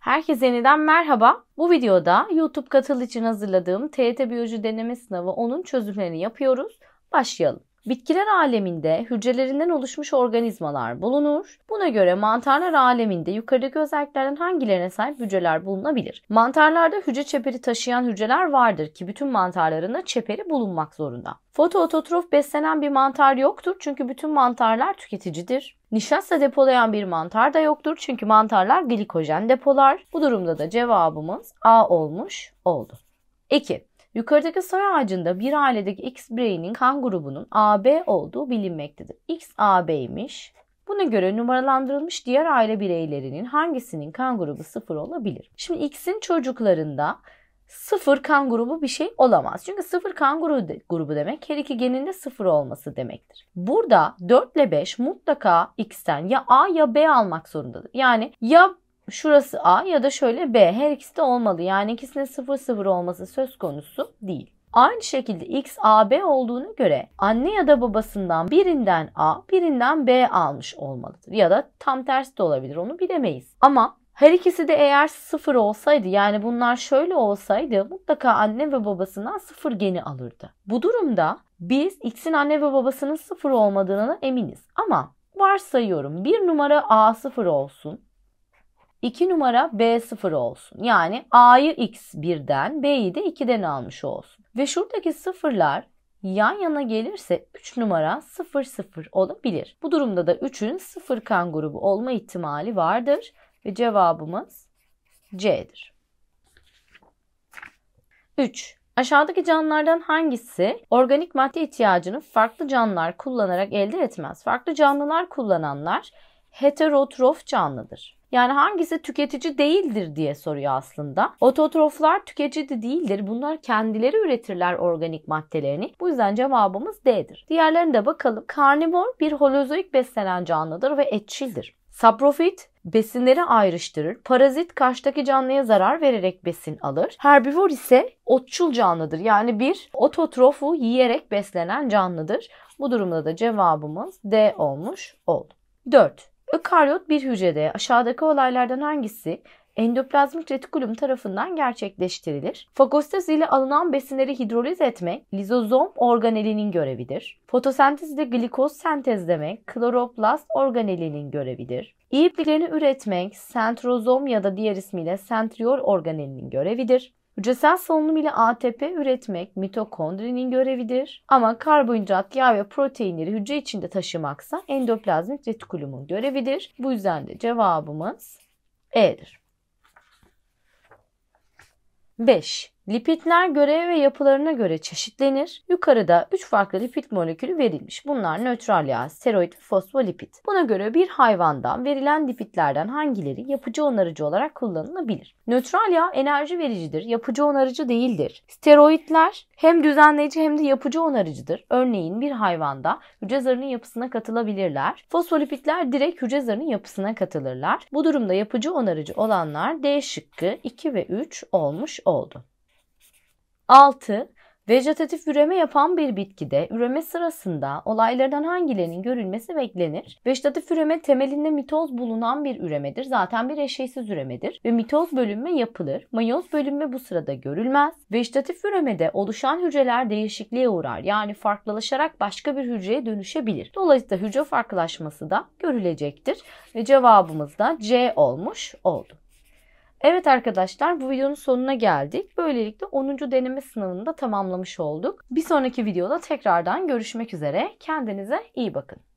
Herkese yeniden merhaba. Bu videoda YouTube katıl için hazırladığım TET Biyoloji Deneme Sınavı onun çözümlerini yapıyoruz. Başlayalım. Bitkiler aleminde hücrelerinden oluşmuş organizmalar bulunur. Buna göre mantarlar aleminde yukarıdaki özelliklerden hangilerine sahip hücreler bulunabilir? Mantarlarda hücre çeperi taşıyan hücreler vardır ki bütün mantarlarında çeperi bulunmak zorunda. Fotoototrof beslenen bir mantar yoktur çünkü bütün mantarlar tüketicidir. Nişasta depolayan bir mantar da yoktur çünkü mantarlar glikojen depolar. Bu durumda da cevabımız A olmuş oldu. 2. Yukarıdaki soy ağacında bir ailedeki X bireyinin kan grubunun AB olduğu bilinmektedir. X AB'ymiş. Buna göre numaralandırılmış diğer aile bireylerinin hangisinin kan grubu sıfır olabilir? Şimdi X'in çocuklarında sıfır kan grubu bir şey olamaz. Çünkü sıfır kan grubu, de, grubu demek her iki geninde sıfır olması demektir. Burada 4 ile 5 mutlaka X'ten ya A ya B almak zorundadır. Yani ya şurası A ya da şöyle B. Her ikisi de olmalı. Yani ikisinin 0 0 olması söz konusu değil. Aynı şekilde X AB olduğunu göre anne ya da babasından birinden A, birinden B almış olmalıdır. Ya da tam tersi de olabilir onu bilemeyiz. Ama her ikisi de eğer sıfır olsaydı yani bunlar şöyle olsaydı mutlaka anne ve babasından sıfır geni alırdı. Bu durumda biz X'in anne ve babasının sıfır olmadığına eminiz. Ama varsayıyorum bir numara A sıfır olsun. 2 numara B0 olsun. Yani A'yı X1'den B'yi de 2'den almış olsun. Ve şuradaki sıfırlar yan yana gelirse 3 numara 0 0 olabilir. Bu durumda da 3'ün 0 kan grubu olma ihtimali vardır ve cevabımız C'dir. 3. Aşağıdaki canlılardan hangisi organik madde ihtiyacını farklı canlılar kullanarak elde etmez? Farklı canlılar kullananlar heterotrof canlıdır. Yani hangisi tüketici değildir diye soruyor aslında. Ototroflar tüketici değildir. Bunlar kendileri üretirler organik maddelerini. Bu yüzden cevabımız D'dir. Diğerlerine de bakalım. Karnivor bir holozoik beslenen canlıdır ve etçildir. Saprofit besinleri ayrıştırır. Parazit karşıdaki canlıya zarar vererek besin alır. Herbivor ise otçul canlıdır. Yani bir ototrofu yiyerek beslenen canlıdır. Bu durumda da cevabımız D olmuş oldu. 4. Ökaryot bir hücrede aşağıdaki olaylardan hangisi endoplazmik retikulum tarafından gerçekleştirilir. Fagositoz ile alınan besinleri hidroliz etmek lizozom organelinin görevidir. Fotosentez ile glikoz sentezlemek kloroplast organelinin görevidir. İpliklerini üretmek sentrozom ya da diğer ismiyle sentriol organelinin görevidir. Hücresel solunum ile ATP üretmek mitokondrinin görevidir. Ama karbonhidrat, yağ ve proteinleri hücre içinde taşımaksa endoplazmik retikulumun görevidir. Bu yüzden de cevabımız E'dir. 5. Lipidler görev ve yapılarına göre çeşitlenir. Yukarıda 3 farklı lipid molekülü verilmiş. Bunlar nötral yağ, steroid ve fosfolipid. Buna göre bir hayvandan verilen lipidlerden hangileri yapıcı onarıcı olarak kullanılabilir? Nötral yağ enerji vericidir, yapıcı onarıcı değildir. Steroidler hem düzenleyici hem de yapıcı onarıcıdır. Örneğin bir hayvanda hücre zarının yapısına katılabilirler. Fosfolipidler direkt hücre zarının yapısına katılırlar. Bu durumda yapıcı onarıcı olanlar D şıkkı 2 ve 3 olmuş oldu. 6. Vejetatif üreme yapan bir bitkide üreme sırasında olaylardan hangilerinin görülmesi beklenir? Vejetatif üreme temelinde mitoz bulunan bir üremedir. Zaten bir eşeysiz üremedir ve mitoz bölünme yapılır. Mayoz bölünme bu sırada görülmez. Vejetatif üremede oluşan hücreler değişikliğe uğrar. Yani farklılaşarak başka bir hücreye dönüşebilir. Dolayısıyla hücre farklılaşması da görülecektir. Ve cevabımız da C olmuş oldu. Evet arkadaşlar bu videonun sonuna geldik. Böylelikle 10. deneme sınavını da tamamlamış olduk. Bir sonraki videoda tekrardan görüşmek üzere. Kendinize iyi bakın.